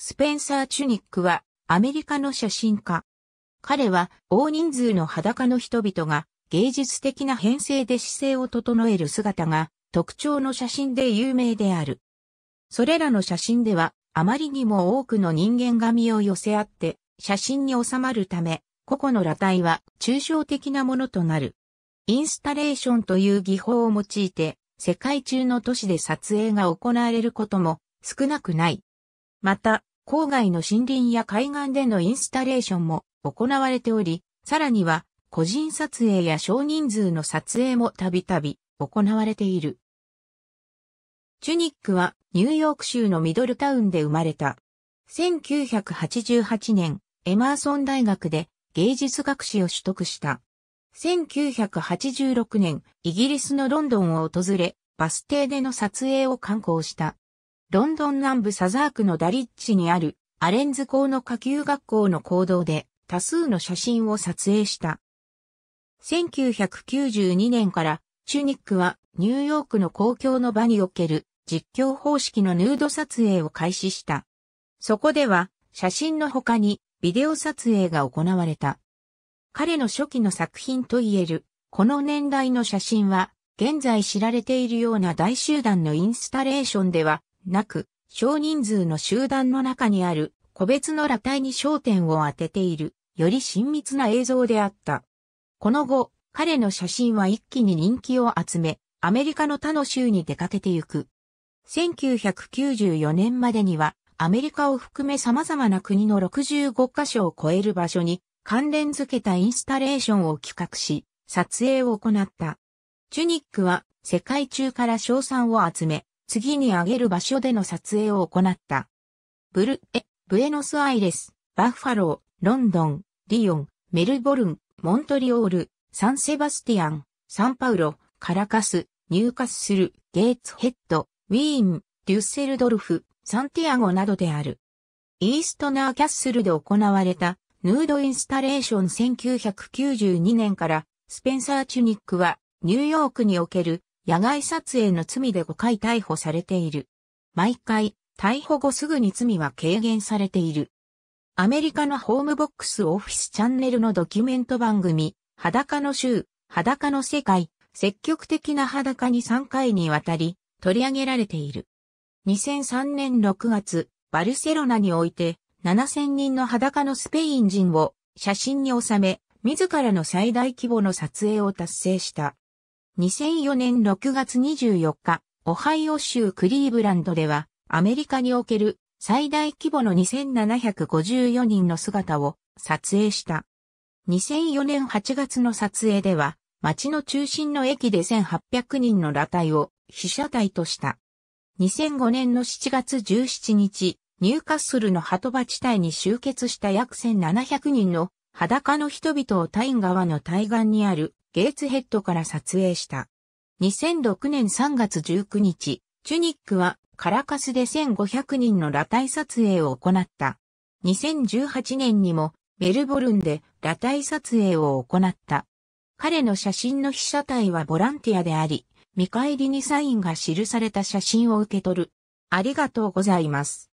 スペンサー・チュニックはアメリカの写真家。彼は大人数の裸の人々が芸術的な編成で姿勢を整える姿が特徴の写真で有名である。それらの写真ではあまりにも多くの人間髪を寄せ合って写真に収まるため個々の裸体は抽象的なものとなる。インスタレーションという技法を用いて世界中の都市で撮影が行われることも少なくない。また、郊外の森林や海岸でのインスタレーションも行われており、さらには個人撮影や少人数の撮影もたびたび行われている。チュニックはニューヨーク州のミドルタウンで生まれた。1988年、エマーソン大学で芸術学士を取得した。1986年、イギリスのロンドンを訪れ、バス停での撮影を観光した。ロンドン南部サザークのダリッチにあるアレンズ校の下級学校の講堂で多数の写真を撮影した。1992年からチュニックはニューヨークの公共の場における実況方式のヌード撮影を開始した。そこでは写真の他にビデオ撮影が行われた。彼の初期の作品といえるこの年代の写真は現在知られているような大集団のインスタレーションではなく、少人数の集団の中にある個別の裸体に焦点を当てている、より親密な映像であった。この後、彼の写真は一気に人気を集め、アメリカの他の州に出かけてゆく。1994年までには、アメリカを含め様々な国の65カ所を超える場所に関連づけたインスタレーションを企画し、撮影を行った。チュニックは世界中から賞賛を集め、次に挙げる場所での撮影を行った。ブル、エ、ブエノスアイレス、バッファロー、ロンドン、リオン、メルボルン、モントリオール、サンセバスティアン、サンパウロ、カラカス、ニューカッスル、ゲーツヘッド、ウィーン、デュッセルドルフ、サンティアゴなどである。イーストナーキャッスルで行われた、ヌードインスタレーション1992年から、スペンサー・チュニックは、ニューヨークにおける野外撮影の罪で5回逮捕されている。毎回、逮捕後すぐに罪は軽減されている。アメリカのホームボックスオフィスチャンネルのドキュメント番組、裸の州、裸の世界、積極的な裸に3回にわたり取り上げられている。2003年6月、バルセロナにおいて7000人の裸のスペイン人を写真に収め、自らの最大規模の撮影を達成した。2004年6月24日、オハイオ州クリーブランドでは、アメリカにおける最大規模の2754人の姿を撮影した。2004年8月の撮影では、街の中心の駅で1800人の裸体を被写体とした。2005年の7月17日、ニューカッスルの鳩場地帯に集結した約1700人の裸の人々をタイン川の対岸にあるゲーツヘッドから撮影した。2006年3月19日、チュニックはカラカスで1500人の裸体撮影を行った。2018年にもメルボルンで裸体撮影を行った。彼の写真の被写体はボランティアであり、見返りにサインが記された写真を受け取る。ありがとうございます。